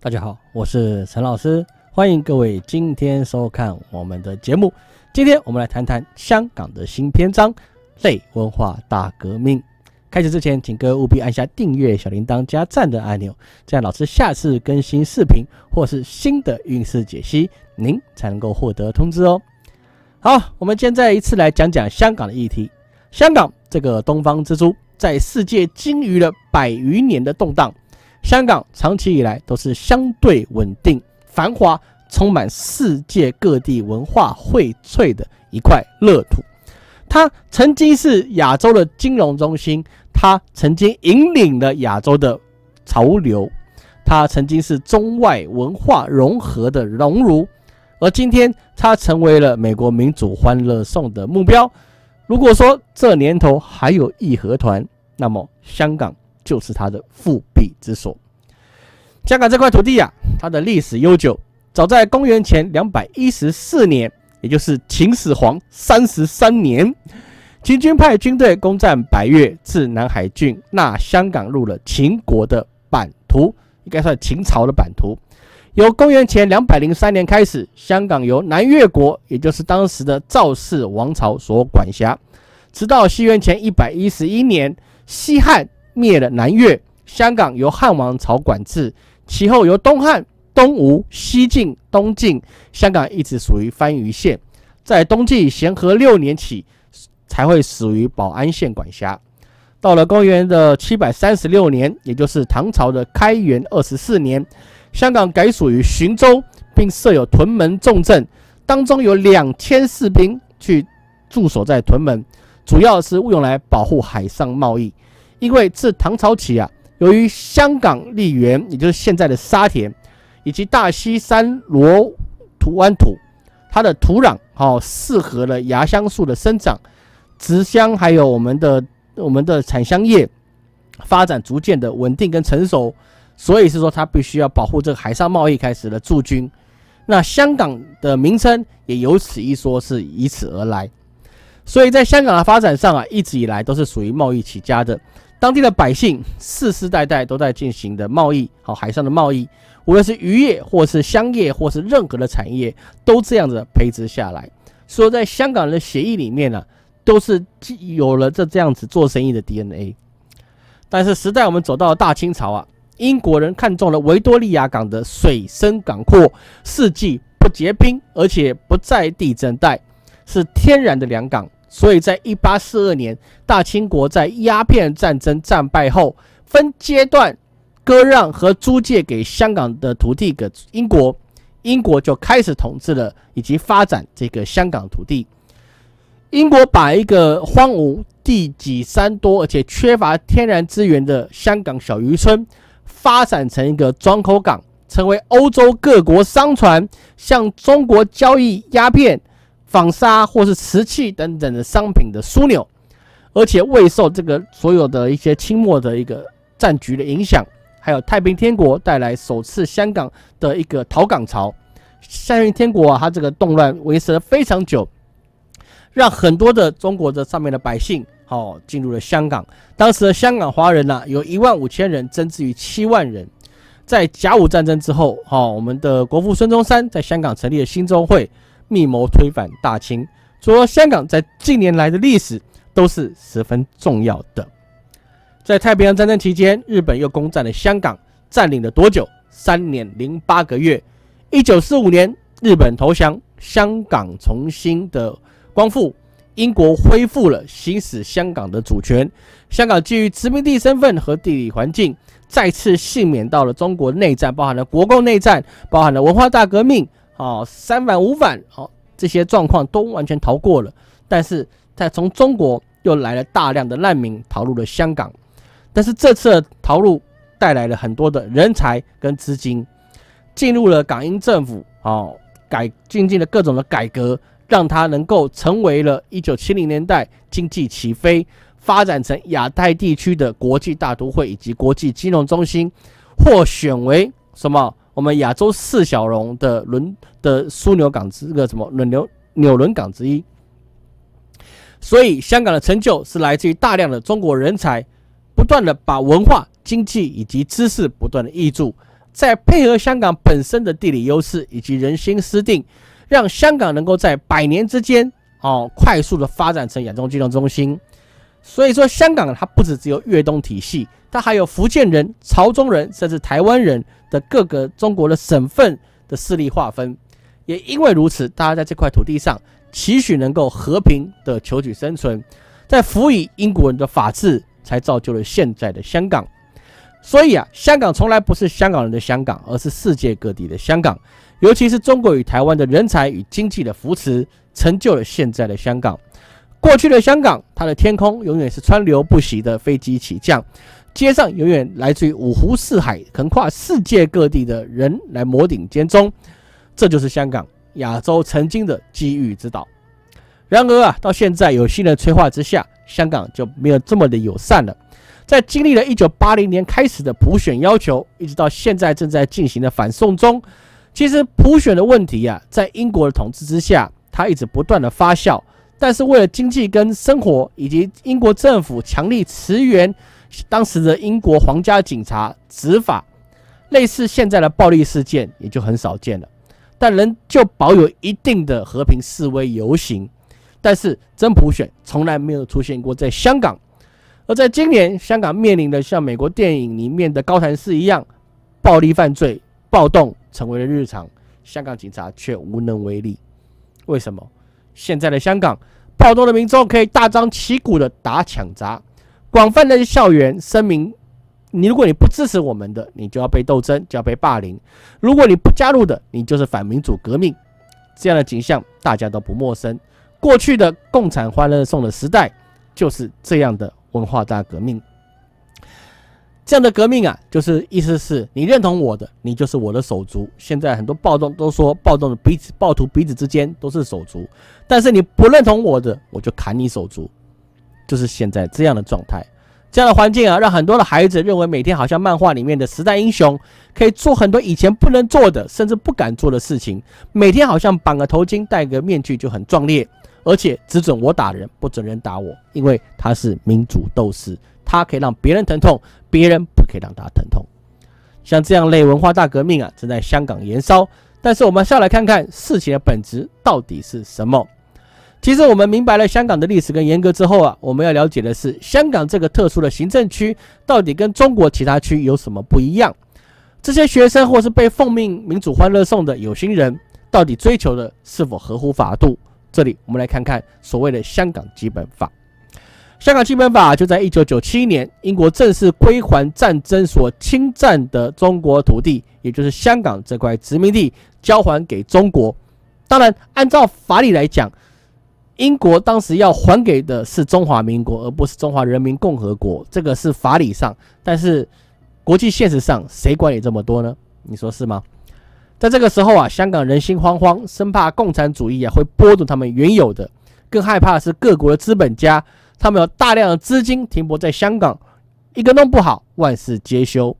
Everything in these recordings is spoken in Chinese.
大家好，我是陈老师，欢迎各位今天收看我们的节目。今天我们来谈谈香港的新篇章——“类文化大革命”。开始之前，请各位务必按下订阅、小铃铛加赞的按钮，这样老师下次更新视频或是新的运势解析，您才能够获得通知哦。好，我们现再一次来讲讲香港的议题。香港这个东方之珠，在世界经历了百余年的动荡。香港长期以来都是相对稳定、繁华、充满世界各地文化荟萃的一块乐土。它曾经是亚洲的金融中心，它曾经引领了亚洲的潮流，它曾经是中外文化融合的荣辱。而今天，它成为了美国民主欢乐颂的目标。如果说这年头还有义和团，那么香港。就是他的复辟之所。香港这块土地呀，它的历史悠久。早在公元前两百一十四年，也就是秦始皇三十三年，秦军派军队攻占白越，至南海郡，那香港入了秦国的版图，应该算秦朝的版图。由公元前两百零三年开始，香港由南越国，也就是当时的赵氏王朝所管辖，直到西元前一百一十一年，西汉。灭了南越，香港由汉王朝管制。其后由东汉、东吴、西晋、东晋，香港一直属于番禺县。在东晋咸和六年起，才会属于宝安县管辖。到了公元的七百三十六年，也就是唐朝的开元二十四年，香港改属于循州，并设有屯门重镇，当中有两千士兵去驻守在屯门，主要是用来保护海上贸易。因为自唐朝起啊，由于香港丽园，也就是现在的沙田，以及大溪山罗土湾土，它的土壤好适合了芽香树的生长，植香还有我们的我们的产香业发展逐渐的稳定跟成熟，所以是说它必须要保护这个海上贸易开始了驻军，那香港的名称也由此一说是以此而来，所以在香港的发展上啊，一直以来都是属于贸易起家的。当地的百姓世世代代都在进行的贸易，好海上的贸易，无论是渔业，或是香业，或是任何的产业，都这样子培植下来。说在香港人的血议里面呢，都是有了这这样子做生意的 DNA。但是时代我们走到了大清朝啊，英国人看中了维多利亚港的水深港阔，四季不结冰，而且不在地震带，是天然的良港。所以在一八四二年，大清国在鸦片战争战败后，分阶段割让和租借给香港的土地给英国，英国就开始统治了，以及发展这个香港土地。英国把一个荒芜地瘠山多，而且缺乏天然资源的香港小渔村，发展成一个庄口港，成为欧洲各国商船向中国交易鸦片。纺纱或是瓷器等等的商品的枢纽，而且未受这个所有的一些清末的一个战局的影响，还有太平天国带来首次香港的一个逃港潮，太平天国啊，它这个动乱维持了非常久，让很多的中国的上面的百姓哦进入了香港。当时的香港华人呢有一万五千人增至于七万人。在甲午战争之后，哈我们的国父孙中山在香港成立了兴中会。密谋推翻大清，说香港在近年来的历史都是十分重要的。在太平洋战争期间，日本又攻占了香港，占领了多久？三年零八个月。一九四五年，日本投降，香港重新的光复，英国恢复了行使香港的主权。香港基于殖民地身份和地理环境，再次幸免到了中国内战，包含了国共内战，包含了文化大革命。哦，三反五反，哦，这些状况都完全逃过了。但是，在从中国又来了大量的难民逃入了香港。但是这次的逃入带来了很多的人才跟资金，进入了港英政府，哦，改进行了各种的改革，让它能够成为了一九七零年代经济起飞，发展成亚太地区的国际大都会以及国际金融中心，获选为什么？我们亚洲四小龙的轮的枢纽港之个什么轮纽纽轮港之一，所以香港的成就是来自于大量的中国人才不断的把文化、经济以及知识不断的溢注，在配合香港本身的地理优势以及人心思定，让香港能够在百年之间哦快速的发展成亚洲金融中心。所以说，香港它不止只有粤东体系。它还有福建人、潮中人，甚至台湾人的各个中国的省份的势力划分。也因为如此，大家在这块土地上期许能够和平的求取生存，在辅以英国人的法治，才造就了现在的香港。所以啊，香港从来不是香港人的香港，而是世界各地的香港。尤其是中国与台湾的人才与经济的扶持，成就了现在的香港。过去的香港，它的天空永远是川流不息的飞机起降。街上永远来自于五湖四海、横跨世界各地的人来摩顶尖中，这就是香港，亚洲曾经的机遇之岛。然而啊，到现在有新的催化之下，香港就没有这么的友善了。在经历了一九八零年开始的普选要求，一直到现在正在进行的反送中，其实普选的问题啊，在英国的统治之下，它一直不断的发酵。但是为了经济跟生活，以及英国政府强力驰援。当时的英国皇家警察执法，类似现在的暴力事件也就很少见了，但仍旧保有一定的和平示威游行。但是真普选从来没有出现过在香港，而在今年香港面临的像美国电影里面的高谭市一样，暴力犯罪暴动成为了日常，香港警察却无能为力。为什么？现在的香港暴动的民众可以大张旗鼓的打抢砸。广泛的校园声明：你如果你不支持我们的，你就要被斗争，就要被霸凌；如果你不加入的，你就是反民主革命。这样的景象大家都不陌生。过去的《共产欢乐颂》的时代，就是这样的文化大革命。这样的革命啊，就是意思是你认同我的，你就是我的手足。现在很多暴动都说暴动的彼此、暴徒彼此之间都是手足，但是你不认同我的，我就砍你手足。就是现在这样的状态，这样的环境啊，让很多的孩子认为每天好像漫画里面的时代英雄，可以做很多以前不能做的，甚至不敢做的事情。每天好像绑个头巾，戴个面具就很壮烈，而且只准我打人，不准人打我，因为他是民主斗士，他可以让别人疼痛，别人不可以让他疼痛。像这样类文化大革命啊，正在香港燃烧。但是我们下来看看事情的本质到底是什么。其实我们明白了香港的历史跟严格之后啊，我们要了解的是香港这个特殊的行政区到底跟中国其他区有什么不一样？这些学生或是被奉命民主欢乐颂的有心人，到底追求的是否合乎法度？这里我们来看看所谓的《香港基本法》。《香港基本法》就在一九九七年，英国正式归还战争所侵占的中国土地，也就是香港这块殖民地交还给中国。当然，按照法理来讲。英国当时要还给的是中华民国，而不是中华人民共和国，这个是法理上，但是国际现实上，谁管你这么多呢？你说是吗？在这个时候啊，香港人心惶惶，生怕共产主义啊会剥夺他们原有的，更害怕是各国的资本家，他们有大量的资金停泊在香港，一个弄不好，万事皆休。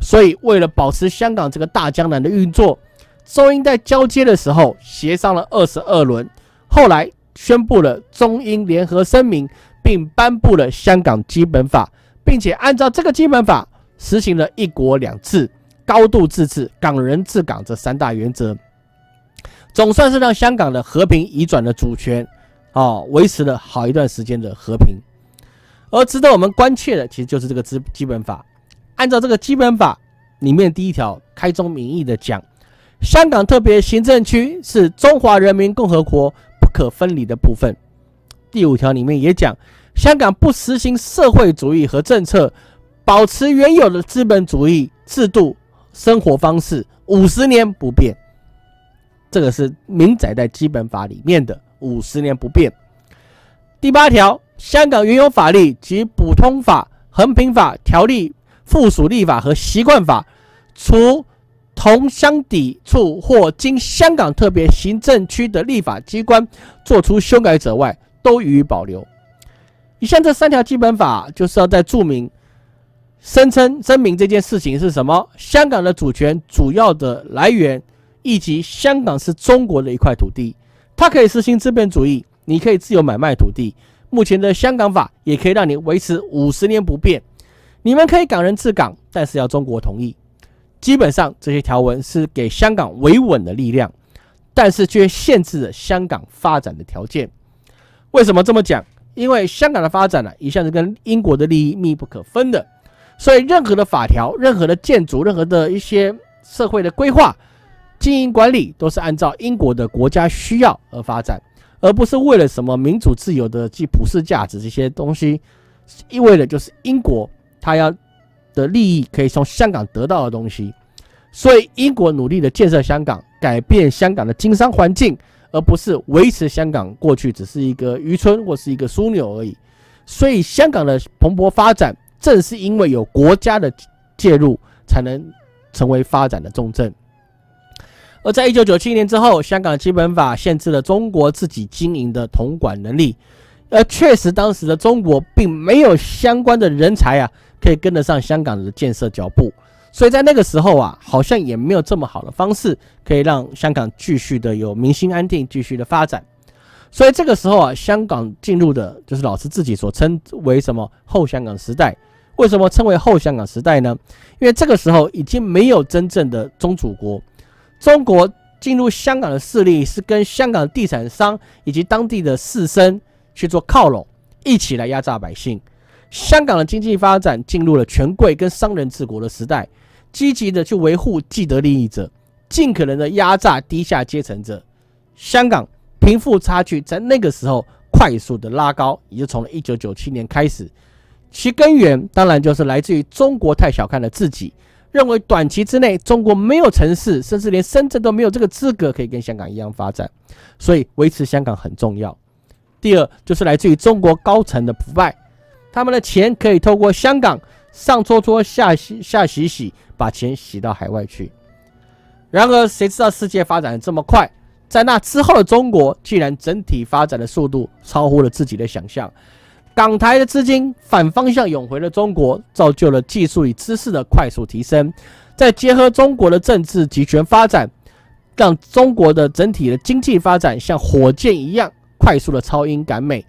所以，为了保持香港这个大江南的运作，中英在交接的时候协商了二十二轮，后来。宣布了中英联合声明，并颁布了香港基本法，并且按照这个基本法实行了一国两制、高度自治、港人治港这三大原则，总算是让香港的和平移转了主权，啊，维持了好一段时间的和平。而值得我们关切的，其实就是这个基基本法，按照这个基本法里面第一条开宗明义的讲，香港特别行政区是中华人民共和国。可分离的部分，第五条里面也讲，香港不实行社会主义和政策，保持原有的资本主义制度生活方式，五十年不变。这个是明载在基本法里面的五十年不变。第八条，香港原有法律及普通法、衡平法条例、附属立法和习惯法，除同乡抵触或经香港特别行政区的立法机关作出修改者外，都予以保留。以下这三条基本法就是要在注明，声称证明这件事情是什么？香港的主权主要的来源，以及香港是中国的一块土地，它可以实行资本主义，你可以自由买卖土地。目前的香港法也可以让你维持五十年不变。你们可以港人治港，但是要中国同意。基本上这些条文是给香港维稳的力量，但是却限制了香港发展的条件。为什么这么讲？因为香港的发展呢，一向是跟英国的利益密不可分的。所以任何的法条、任何的建筑、任何的一些社会的规划、经营管理，都是按照英国的国家需要而发展，而不是为了什么民主自由的既普世价值这些东西。意味着就是英国它要。的利益可以从香港得到的东西，所以英国努力的建设香港，改变香港的经商环境，而不是维持香港过去只是一个渔村或是一个枢纽而已。所以香港的蓬勃发展，正是因为有国家的介入，才能成为发展的重镇。而在一九九七年之后，香港基本法限制了中国自己经营的统管能力，而确实当时的中国并没有相关的人才啊。可以跟得上香港的建设脚步，所以在那个时候啊，好像也没有这么好的方式可以让香港继续的有民心安定，继续的发展。所以这个时候啊，香港进入的就是老师自己所称为什么后香港时代？为什么称为后香港时代呢？因为这个时候已经没有真正的宗主国，中国进入香港的势力是跟香港地产商以及当地的士绅去做靠拢，一起来压榨百姓。香港的经济发展进入了权贵跟商人治国的时代，积极的去维护既得利益者，尽可能的压榨低下阶层者。香港贫富差距在那个时候快速的拉高，也就从一九九七年开始。其根源当然就是来自于中国太小看了自己，认为短期之内中国没有城市，甚至连深圳都没有这个资格可以跟香港一样发展。所以维持香港很重要。第二就是来自于中国高层的腐败。他们的钱可以透过香港上搓搓下洗下洗洗，把钱洗到海外去。然而，谁知道世界发展这么快？在那之后的中国，竟然整体发展的速度超乎了自己的想象。港台的资金反方向涌回了中国，造就了技术与知识的快速提升。再结合中国的政治集权发展，让中国的整体的经济发展像火箭一样快速的超英赶美。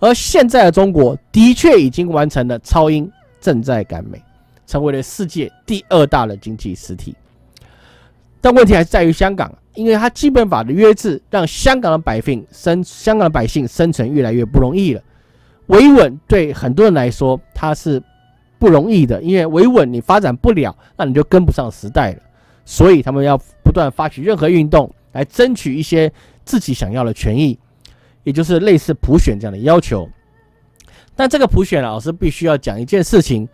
而现在的中国的确已经完成了超英，正在赶美，成为了世界第二大的经济实体。但问题还是在于香港，因为它基本法的约制，让香港的百姓生香港的百姓生存越来越不容易了。维稳对很多人来说，它是不容易的，因为维稳你发展不了，那你就跟不上时代了。所以他们要不断发起任何运动，来争取一些自己想要的权益。也就是类似普选这样的要求，但这个普选，老师必须要讲一件事情：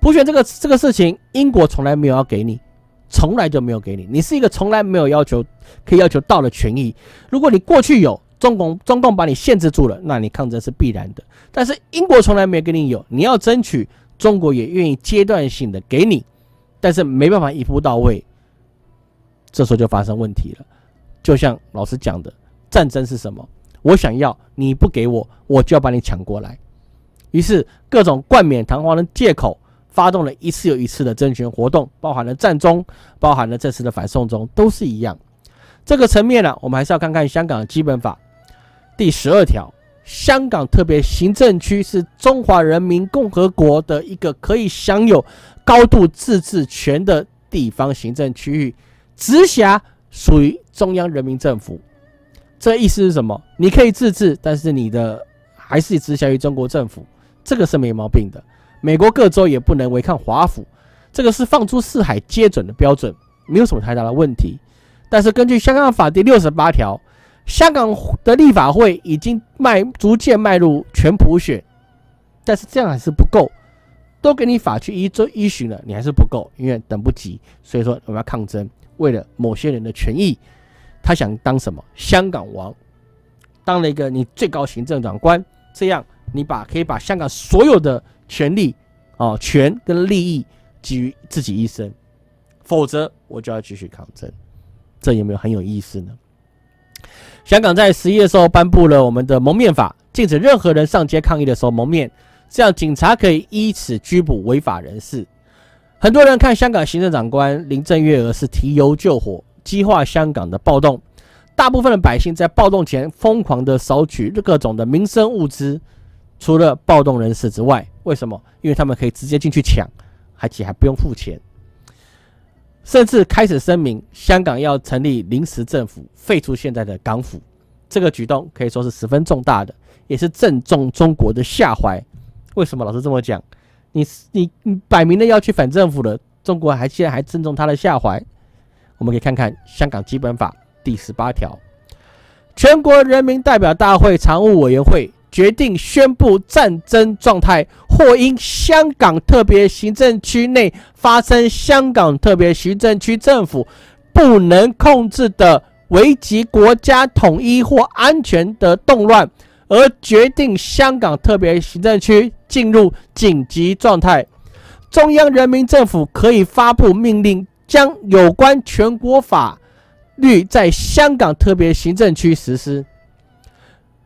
普选这个这个事情，英国从来没有要给你，从来就没有给你。你是一个从来没有要求可以要求到的权益。如果你过去有，中共中共把你限制住了，那你抗争是必然的。但是英国从来没有给你有，你要争取，中国也愿意阶段性的给你，但是没办法一步到位。这时候就发生问题了，就像老师讲的，战争是什么？我想要你不给我，我就要把你抢过来。于是各种冠冕堂皇的借口，发动了一次又一次的征权活动，包含了战中，包含了这次的反送中，都是一样。这个层面呢，我们还是要看看香港基本法第十二条：香港特别行政区是中华人民共和国的一个可以享有高度自治权的地方行政区域，直辖属于中央人民政府。这意思是什么？你可以自治，但是你的还是直辖于中国政府，这个是没毛病的。美国各州也不能违抗华府，这个是放出四海皆准的标准，没有什么太大的问题。但是根据香港法第六十八条，香港的立法会已经迈逐渐迈入全普选，但是这样还是不够，都给你法区一周一循了，你还是不够，因为等不及，所以说我们要抗争，为了某些人的权益。他想当什么？香港王，当了一个你最高行政长官，这样你把可以把香港所有的权利哦权跟利益给予自己一生，否则我就要继续抗争。这有没有很有意思呢？香港在十一月时候颁布了我们的蒙面法，禁止任何人上街抗议的时候蒙面，这样警察可以依此拘捕违法人士。很多人看香港行政长官林郑月娥是提油救火。激化香港的暴动，大部分的百姓在暴动前疯狂的扫取各种的民生物资，除了暴动人士之外，为什么？因为他们可以直接进去抢，而且还不用付钱，甚至开始声明香港要成立临时政府，废除现在的港府。这个举动可以说是十分重大的，也是正中中国的下怀。为什么老是这么讲？你你你摆明的要去反政府了，中国还现在还正中他的下怀。我们可以看看《香港基本法》第十八条：全国人民代表大会常务委员会决定宣布战争状态，或因香港特别行政区内发生香港特别行政区政府不能控制的危及国家统一或安全的动乱，而决定香港特别行政区进入紧急状态。中央人民政府可以发布命令。将有关全国法律在香港特别行政区实施，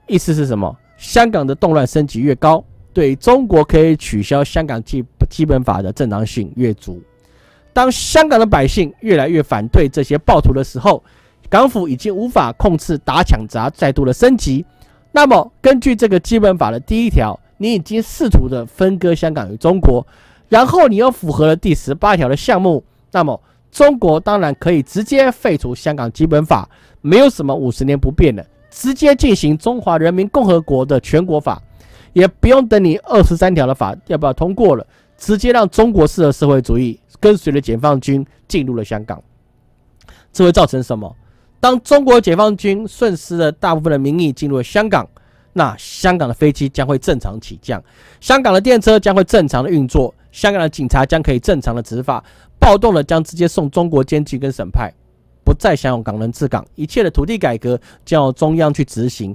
意思是什么？香港的动乱升级越高，对中国可以取消香港基基本法的正当性越足。当香港的百姓越来越反对这些暴徒的时候，港府已经无法控制打抢砸再度的升级。那么，根据这个基本法的第一条，你已经试图的分割香港与中国，然后你又符合了第十八条的项目，那么。中国当然可以直接废除香港基本法，没有什么五十年不变的，直接进行中华人民共和国的全国法，也不用等你二十三条的法要不要通过了，直接让中国式的社会主义跟随着解放军进入了香港，这会造成什么？当中国解放军顺势的大部分的民意进入了香港，那香港的飞机将会正常起降，香港的电车将会正常的运作，香港的警察将可以正常的执法。暴动了，将直接送中国监禁跟审判，不再享有港人治港。一切的土地改革，由中央去执行。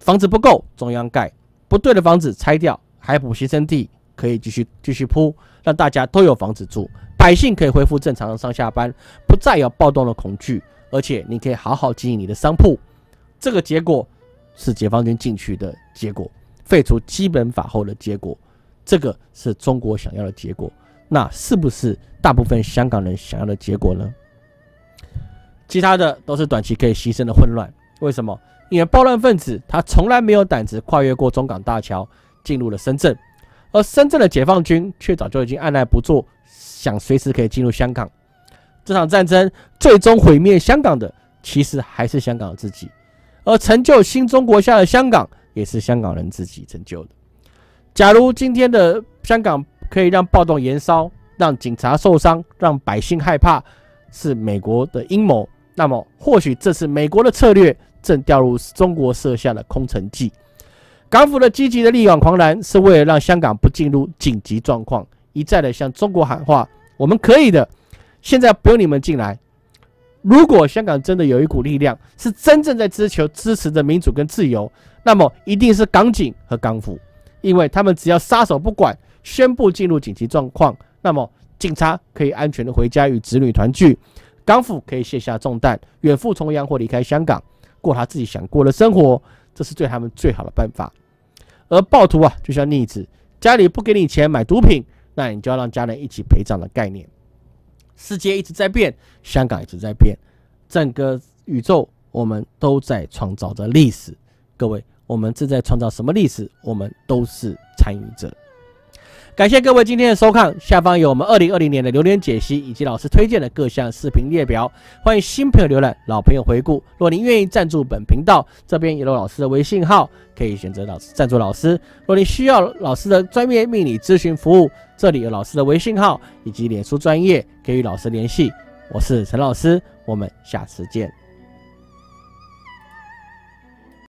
房子不够，中央盖；不对的房子拆掉，还补牺生地，可以继续继续铺，让大家都有房子住。百姓可以恢复正常的上下班，不再有暴动的恐惧。而且，你可以好好经营你的商铺。这个结果是解放军进去的结果，废除基本法后的结果。这个是中国想要的结果。那是不是大部分香港人想要的结果呢？其他的都是短期可以牺牲的混乱。为什么？因为暴乱分子他从来没有胆子跨越过中港大桥，进入了深圳，而深圳的解放军却早就已经按捺不住，想随时可以进入香港。这场战争最终毁灭香港的，其实还是香港自己，而成就新中国下的香港，也是香港人自己成就的。假如今天的香港，可以让暴动延烧，让警察受伤，让百姓害怕，是美国的阴谋。那么，或许这次美国的策略正掉入中国设下的空城计。港府的积极的力挽狂澜，是为了让香港不进入紧急状况，一再的向中国喊话：“我们可以的，现在不用你们进来。”如果香港真的有一股力量是真正在追求支持着民主跟自由，那么一定是港警和港府，因为他们只要撒手不管。宣布进入紧急状况，那么警察可以安全的回家与子女团聚，港府可以卸下重担，远赴重洋或离开香港，过他自己想过的生活，这是对他们最好的办法。而暴徒啊，就像逆子，家里不给你钱买毒品，那你就要让家人一起陪葬的概念。世界一直在变，香港一直在变，整个宇宙我们都在创造着历史。各位，我们正在创造什么历史？我们都是参与者。感谢各位今天的收看，下方有我们二零二零年的留言解析以及老师推荐的各项视频列表，欢迎新朋友浏览，老朋友回顾。若您愿意赞助本频道，这边有老师的微信号，可以选择老师赞助老师。若您需要老师的专业命理咨询服务，这里有老师的微信号以及脸书专业，可以与老师联系。我是陈老师，我们下次见。